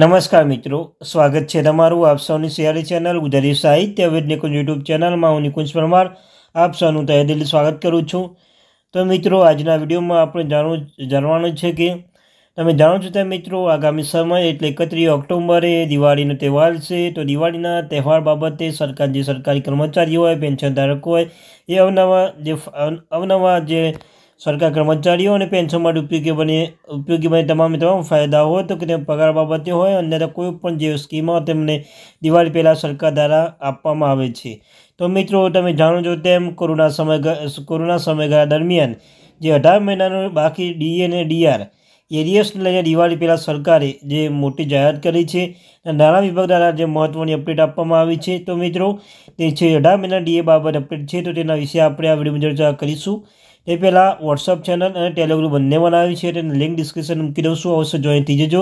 નમસ્કાર મિત્રો સ્વાગત છે તમારું આપ સૌની સિયારી ચેનલ ગુજરાતી સાહિત્ય વિદ નિકુંજ યુટ્યુબ ચેનલમાં હું નિકુંજ પરમાર આપ સૌનું તહેદિલી સ્વાગત કરું છું તો મિત્રો આજના વિડીયોમાં આપણે જાણવું જાણવાનું છે કે તમે જાણો છો ત્યાં મિત્રો આગામી સમય એટલે એકત્રીસ ઓક્ટોબરે દિવાળીનો તહેવાર છે તો દિવાળીના તહેવાર બાબતે સરકાર જે સરકારી કર્મચારીઓ હોય પેન્શન ધારકો હોય એ અવનવા જે અવનવા જે સરકાર કર્મચારીઓ અને પેન્શન માટે ઉપયોગી બને ઉપયોગી બને તમામે તમામ ફાયદા હોય તો કે તે પગાર બાબતે હોય અન્યથા કોઈ પણ જે સ્કીમો તેમને દિવાળી પહેલાં સરકાર દ્વારા આપવામાં આવે છે તો મિત્રો તમે જાણો છો તેમ કોરોના સમય કોરોના સમયગાળા દરમિયાન જે અઢાર મહિનાનો બાકી ડી અને ડીઆર એરિયસને લઈને દિવાળી પહેલાં સરકારે જે મોટી જાહેરાત કરી છે નાણાં વિભાગ દ્વારા જે મહત્ત્વની અપડેટ આપવામાં આવી છે તો મિત્રો તે છે અઢાર મહિના ડીએ બાબત અપડેટ છે તો તેના વિશે આપણે આ વિડીયો ચર્ચા કરીશું એ પહેલાં વોટ્સઅપ ચેનલ અને ટેલિગ્રુપ બંને બનાવ્યું છે તેની લિંક ડિસ્ક્રિપ્શન મૂકી દઉં છું અવશ્ય જોઈન થઈ જજો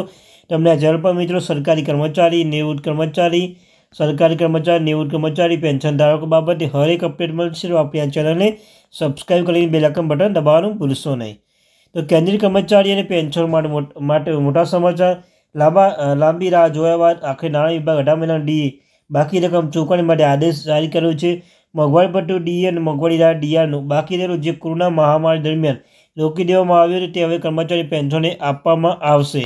તમને આ જરૂર પણ મિત્રો સરકારી કર્મચારી નેવું કર્મચારી સરકારી કર્મચારી નેવું કર્મચારી પેન્શન ધારકો બાબતે હરેક અપડેટ મળશે આપણે આ ચેનલને સબસ્ક્રાઈબ કરીને બેલાકન બટન દબાવવાનું ભૂલશો નહીં તો કેન્દ્રીય કર્મચારી અને પેન્શન માટે મોટા સમાચાર લાંબા લાંબી રાહ જોયા બાદ આખરે નાણાં વિભાગ અઢાર મહિના ડી બાકી રકમ ચૂકવણી માટે આદેશ જારી કર્યો છે મગવાડ પટ્ટુ ડી અને મગવાડીદાર ડીઆરનું બાકી રહેલું જે કોરોના મહામારી દરમિયાન રોકી દેવામાં આવ્યું હતું તે હવે કર્મચારી પેન્શનને આપવામાં આવશે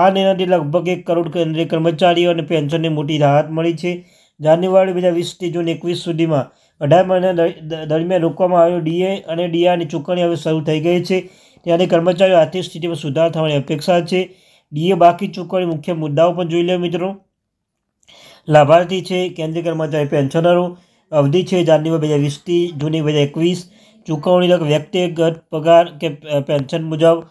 આ નિર્ણયથી લગભગ એક કરોડ કેન્દ્રીય કર્મચારીઓ અને પેન્શનને મોટી રાહત મળી છે જાન્યુઆરી બે હજાર વીસથી જૂન એકવીસ સુધીમાં અઢાર મહિના દરમિયાન રોકવામાં આવ્યો ડીએ અને ડીઆરની ચૂકવણી હવે શરૂ થઈ ગઈ છે ત્યારે કર્મચારીઓ આર્થિક સ્થિતિમાં સુધાર થવાની અપેક્ષા છે ડીએ બાકી ચૂકવણી મુખ્ય મુદ્દાઓ પણ જોઈ લે મિત્રો લાભાર્થી છે કેન્દ્રીય કર્મચારી પેન્શનરો અવધિ છે જાન્યુઆરી બે હજાર વીસથી જૂની બે હજાર એકવીસ ચૂકવણી વ્યક્તિગત પગાર કે પેન્શન મુજબ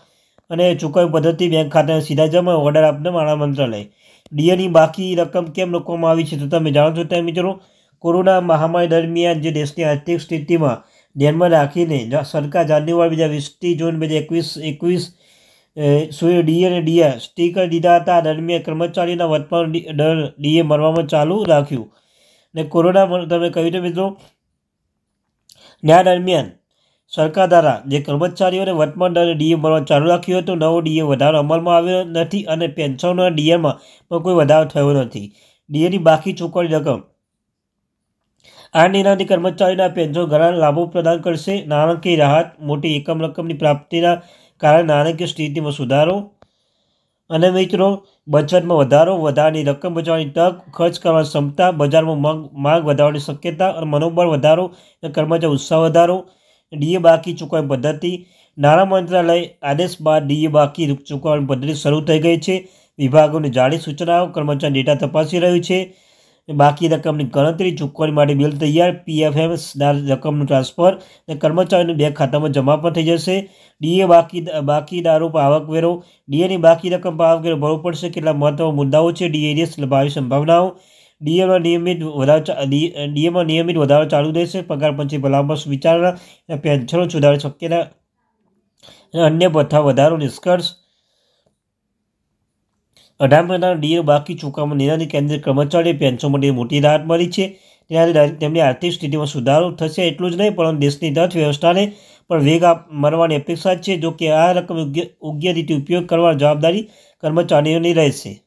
અને ચૂકવણી પદ્ધતિ બેંક ખાતાને સીધા જમા ઓર્ડર આપનાર નાણાં મંત્રાલય ડીએની બાકી રકમ કેમ રોકવામાં આવી છે તો તમે જાણો છો તેમ મિત્રો કોરોના મહામારી દરમિયાન જે દેશની આર્થિક સ્થિતિમાં ધ્યાનમાં રાખીને સરકાર જાન્યુઆરી બે હજાર વીસથી જૂન બે હજાર એકવીસ એકવીસ સુએ ડીએ અને ડીએ સ્ટીકર દીધા હતા દરમિયાન કર્મચારીના વર્તમાન દર ડીએ મળવામાં ચાલુ રાખ્યું ને કોરોના તમે કહ્યું છે મિત્રો ન્યાય દરમિયાન સરકાર દ્વારા જે કર્મચારીઓને વર્તમાન દરે ડીએ ભરવા ચાલુ રાખ્યું હતું નવો ડીએ વધારો અમલમાં આવ્યો નથી અને પેન્શનના ડીએમાં પણ કોઈ વધારો થયો નથી ડીએની બાકી ચૂકવણી રકમ આ નિર્ણયથી કર્મચારીના પેન્શન ઘણા લાભો પ્રદાન કરશે નાણાકીય રાહત મોટી એકમ રકમની પ્રાપ્તિના કારણે નાણાકીય સ્થિતિમાં સુધારો અને મિત્રો બચતમાં વધારો વધારાની રકમ બચાવવાની તક ખર્ચ કરવાની ક્ષમતા બજારમાં માંગ માંગ વધારવાની શક્યતા અને મનોબળ વધારો અને કર્મચારી ઉત્સાહ વધારો ડીએ બાકી ચૂકવવાની પદ્ધતિ નાણાં મંત્રાલય આદેશ બાદ ડીએ બાકી ચૂકવણી પદ્ધતિ શરૂ થઈ ગઈ છે વિભાગોની જાળી સૂચનાઓ કર્મચારી ડેટા તપાસી રહ્યું છે બાકી રકમની ગણતરી ચૂકવણી માટે બિલ તૈયાર પીએફએમના રકમનું ટ્રાન્સફર અને કર્મચારીને બેંક ખાતામાં જમા પણ થઈ જશે ડીએ બાકી બાકીદારો આવકવેરો ડીએની બાકી રકમ આવકવેરો ભરવો પડશે કેટલા મહત્વના મુદ્દાઓ છે ડીએની ભાવિ સંભાવનાઓ ડીએમાં નિયમિત વધારો ડીએમાં નિયમિત વધારો ચાલુ રહેશે પગાર પંચી ભલામણ વિચારણા અને પેન્શનો સુધારો શક્યતા અન્ય બધા વધારો નિષ્કર્ષ અઢાર મહિનાના ડીએ બાકી ચૂકવણીના કેન્દ્રીય કર્મચારી પેન્શન માટે મોટી રાહત મળી છે ત્યારે તેમની આર્થિક સ્થિતિમાં સુધારો થશે એટલું જ નહીં પણ દેશની અર્થવ્યવસ્થાને પણ વેગ આપ મળવાની અપેક્ષા છે જોકે આ રકમ યોગ્ય રીતે ઉપયોગ કરવા જવાબદારી કર્મચારીઓની રહેશે